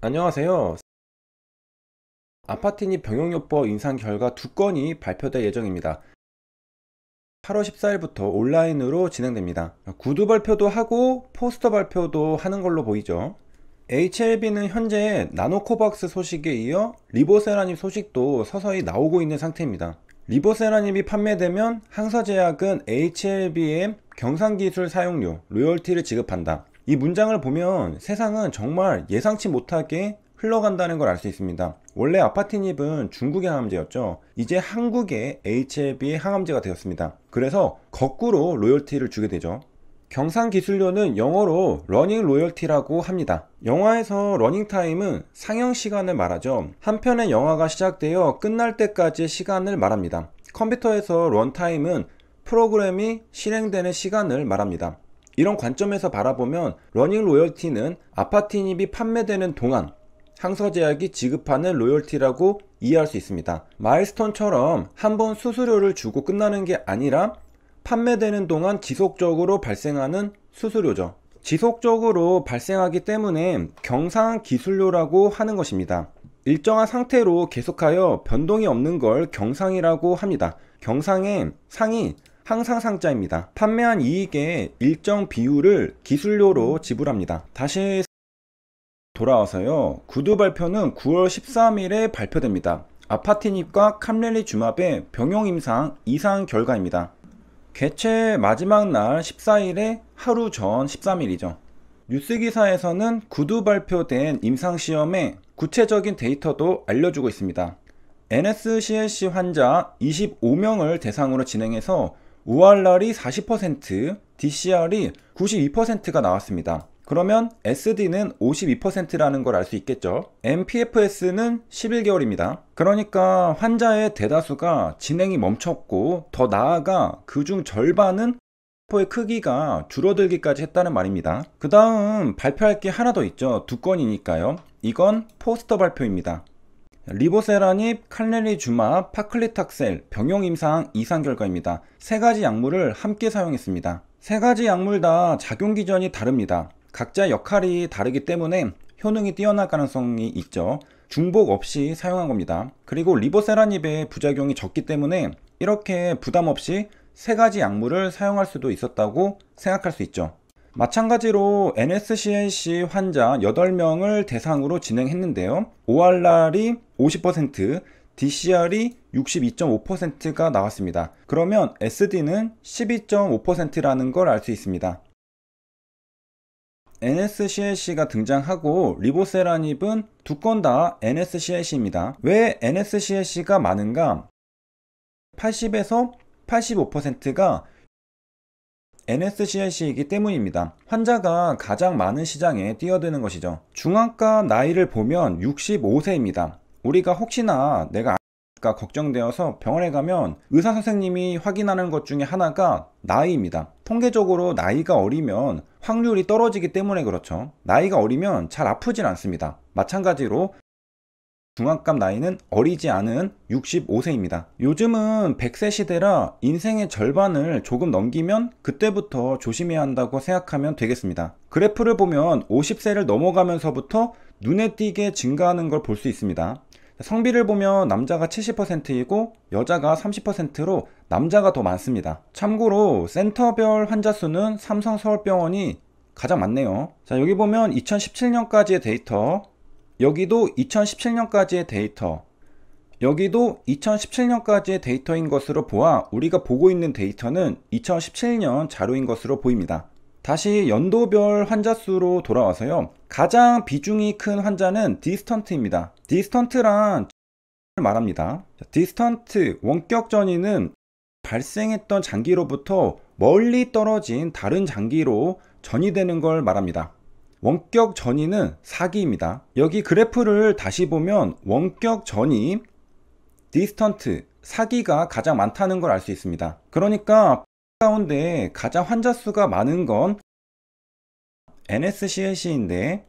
안녕하세요. 아파티니 병용요법 인상 결과 두 건이 발표될 예정입니다. 8월 14일부터 온라인으로 진행됩니다. 구두 발표도 하고 포스터 발표도 하는 걸로 보이죠. HLB는 현재 나노코박스 소식에 이어 리보세라님 소식도 서서히 나오고 있는 상태입니다. 리보세라님이 판매되면 항서제약은 HLB의 경상기술 사용료, 로열티를 지급한다. 이 문장을 보면 세상은 정말 예상치 못하게 흘러간다는 걸 알 수 있습니다. 원래 아파트닙은 중국의 항암제였죠. 이제 한국의 HLB의 항암제가 되었습니다. 그래서 거꾸로 로열티를 주게 되죠. 경상기술료는 영어로 러닝 로열티라고 합니다. 영화에서 러닝타임은 상영 시간을 말하죠. 한 편의 영화가 시작되어 끝날 때까지 시간을 말합니다. 컴퓨터에서 런타임은 프로그램이 실행되는 시간을 말합니다. 이런 관점에서 바라보면 러닝 로열티는 아파트 인입이 판매되는 동안 항서제약이 지급하는 로열티라고 이해할 수 있습니다. 마일스톤처럼 한 번 수수료를 주고 끝나는 게 아니라 판매되는 동안 지속적으로 발생하는 수수료죠. 지속적으로 발생하기 때문에 경상 기술료라고 하는 것입니다. 일정한 상태로 계속하여 변동이 없는 걸 경상이라고 합니다. 경상의 상이 항상 상자입니다. 판매한 이익의 일정 비율을 기술료로 음. 지불합니다. 다시 돌아와서요. 구두 발표는 9월 13일에 발표됩니다. 아파티닙과 캄렐리 주마베 병용 임상 이상 결과입니다. 개최 마지막 날 14일에 하루 전 13일이죠. 뉴스 기사에서는 구두 발표된 임상 시험에 구체적인 데이터도 알려주고 있습니다. NSCLC 환자 25명을 대상으로 진행해서 ORR이 40%, DCR이 92%가 나왔습니다. 그러면 SD는 52%라는 걸 알 수 있겠죠. MPFS는 11개월입니다. 그러니까 환자의 대다수가 진행이 멈췄고 더 나아가 그중 절반은 포의 크기가 줄어들기까지 했다는 말입니다. 그 다음 발표할 게 하나 더 있죠. 두 건이니까요. 이건 포스터 발표입니다. 리보세라닙, 칼레리주마, 파클리탁셀, 병용임상 이상 결과입니다. 세 가지 약물을 함께 사용했습니다. 세 가지 약물 다 작용 기전이 다릅니다. 각자 역할이 다르기 때문에 효능이 뛰어날 가능성이 있죠. 중복 없이 사용한 겁니다. 그리고 리보세라닙의 부작용이 적기 때문에 이렇게 부담 없이 세 가지 약물을 사용할 수도 있었다고 생각할 수 있죠. 마찬가지로 NSCNC 환자 8명을 대상으로 진행했는데요. 5월 날이 50% DCR이 62.5%가 나왔습니다. 그러면 SD는 12.5%라는 걸 알 수 있습니다. NSCLC가 등장하고 리보세라닙은 두 건 다 NSCLC입니다. 왜 NSCLC가 많은가? 80에서 85%가 NSCLC이기 때문입니다. 환자가 가장 많은 시장에 뛰어드는 것이죠. 중환과 나이를 보면 65세입니다. 우리가 혹시나 내가 아까 걱정되어서 병원에 가면 의사 선생님이 확인하는 것 중에 하나가 나이입니다. 통계적으로 나이가 어리면 확률이 떨어지기 때문에 그렇죠. 나이가 어리면 잘 아프진 않습니다. 마찬가지로 중압감 나이는 어리지 않은 65세입니다. 요즘은 100세 시대라 인생의 절반을 조금 넘기면 그때부터 조심해야 한다고 생각하면 되겠습니다. 그래프를 보면 50세를 넘어가면서부터 눈에 띄게 증가하는 걸 볼 수 있습니다. 성비를 보면 남자가 70%이고 여자가 30%로 남자가 더 많습니다. 참고로 센터별 환자 수는 삼성 서울병원이 가장 많네요. 자, 여기 보면 2017년까지의 데이터, 여기도 2017년까지의 데이터, 여기도 2017년까지의 데이터인 것으로 보아 우리가 보고 있는 데이터는 2017년 자료인 것으로 보입니다. 다시 연도별 환자 수로 돌아와서요. 가장 비중이 큰 환자는 디스턴트입니다. 디스턴트란 말합니다. 디스턴트 원격 전이는 발생했던 장기로부터 멀리 떨어진 다른 장기로 전이되는 걸 말합니다. 원격 전이는 사기입니다. 여기 그래프를 다시 보면 원격 전이 디스턴트 사기가 가장 많다는 걸 알 수 있습니다. 그러니까 가운데 가장 환자 수가 많은 건 NSCLC인데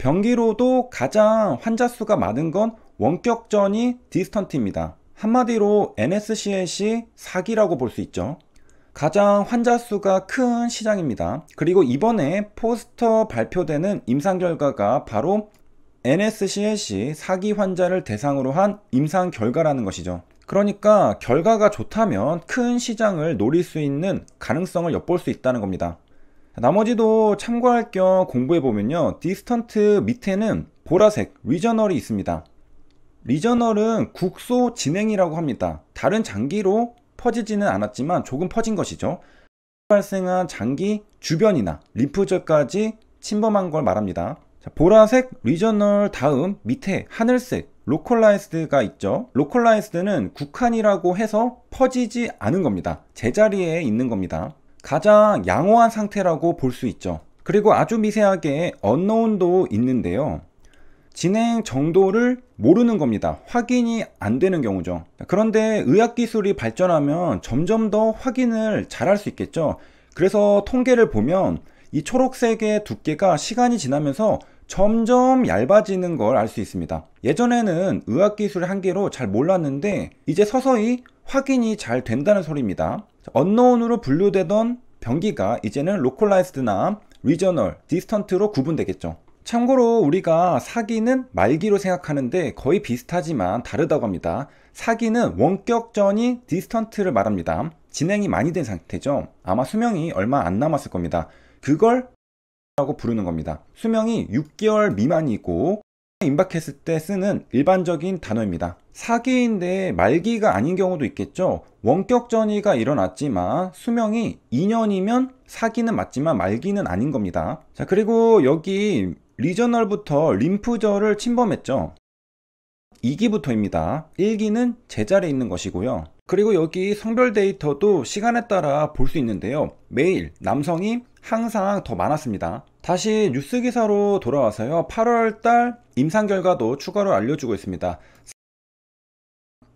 병기로도 가장 환자 수가 많은 건 원격전이 디스턴트입니다. 한마디로 NSCLC 사기라고 볼 수 있죠. 가장 환자 수가 큰 시장입니다. 그리고 이번에 포스터 발표되는 임상 결과가 바로 NSCLC 사기 환자를 대상으로 한 임상 결과라는 것이죠. 그러니까 결과가 좋다면 큰 시장을 노릴 수 있는 가능성을 엿볼 수 있다는 겁니다. 나머지도 참고할 겸 공부해 보면요. 디스턴트 밑에는 보라색 리저널이 있습니다. 리저널은 국소 진행이라고 합니다. 다른 장기로 퍼지지는 않았지만 조금 퍼진 것이죠. 발생한 장기 주변이나 림프절까지 침범한 걸 말합니다. 자, 보라색 리저널 다음 밑에 하늘색 로컬라이스드가 있죠. 로컬라이스드는 국한이라고 해서 퍼지지 않은 겁니다. 제자리에 있는 겁니다. 가장 양호한 상태라고 볼 수 있죠. 그리고 아주 미세하게 언노운도 있는데요. 진행 정도를 모르는 겁니다. 확인이 안 되는 경우죠. 그런데 의학기술이 발전하면 점점 더 확인을 잘 할 수 있겠죠. 그래서 통계를 보면 이 초록색의 두께가 시간이 지나면서 점점 얇아지는 걸 알 수 있습니다. 예전에는 의학기술의 한계로 잘 몰랐는데 이제 서서히 확인이 잘 된다는 소리입니다. 언노운으로 분류되던 변기가 이제는 로컬라이즈드나 리저널, 디스턴트로 구분되겠죠. 참고로 우리가 사기는 말기로 생각하는데 거의 비슷하지만 다르다고 합니다. 사기는 원격전이 디스턴트를 말합니다. 진행이 많이 된 상태죠. 아마 수명이 얼마 안 남았을 겁니다. 그걸 라고 부르는 겁니다. 수명이 6개월 미만이고 임박했을 때 쓰는 일반적인 단어입니다. 사기인데 말기가 아닌 경우도 있겠죠. 원격 전이가 일어났지만 수명이 2년이면 사기는 맞지만 말기는 아닌 겁니다. 자, 그리고 여기 리저널부터 림프절을 침범했죠. 2기부터입니다. 1기는 제자리에 있는 것이고요. 그리고 여기 성별 데이터도 시간에 따라 볼 수 있는데요. 매일 남성이 항상 더 많았습니다. 다시 뉴스 기사로 돌아와서요. 8월 달 임상 결과도 추가로 알려주고 있습니다.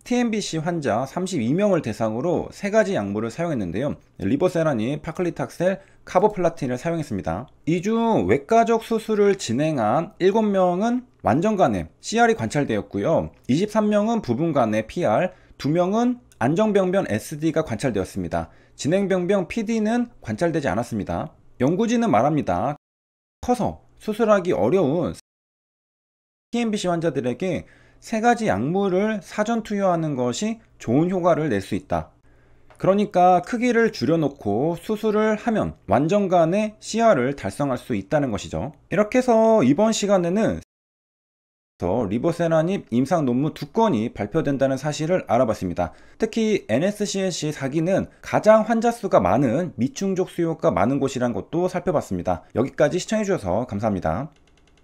TNBC 환자 32명을 대상으로 세 가지 약물을 사용했는데요. 리버세라니 파클리탁셀, 카보플라틴을 사용했습니다. 이 중 외과적 수술을 진행한 7명은 완전 간에 CR이 관찰되었고요. 23명은 부분 간에 PR, 2명은 안정병변 SD가 관찰되었습니다. 진행병변 PD는 관찰되지 않았습니다. 연구진은 말합니다. 커서 수술하기 어려운 TNBC 환자들에게 세 가지 약물을 사전 투여하는 것이 좋은 효과를 낼 수 있다. 그러니까 크기를 줄여놓고 수술을 하면 완전간의 시야를 달성할 수 있다는 것이죠. 이렇게 해서 이번 시간에는 리버세라닙 임상 논문 두 건이 발표된다는 사실을 알아봤습니다. 특히 n s c n c 사기는 가장 환자 수가 많은 미충족 수요가 많은 곳이란 것도 살펴봤습니다. 여기까지 시청해주셔서 감사합니다.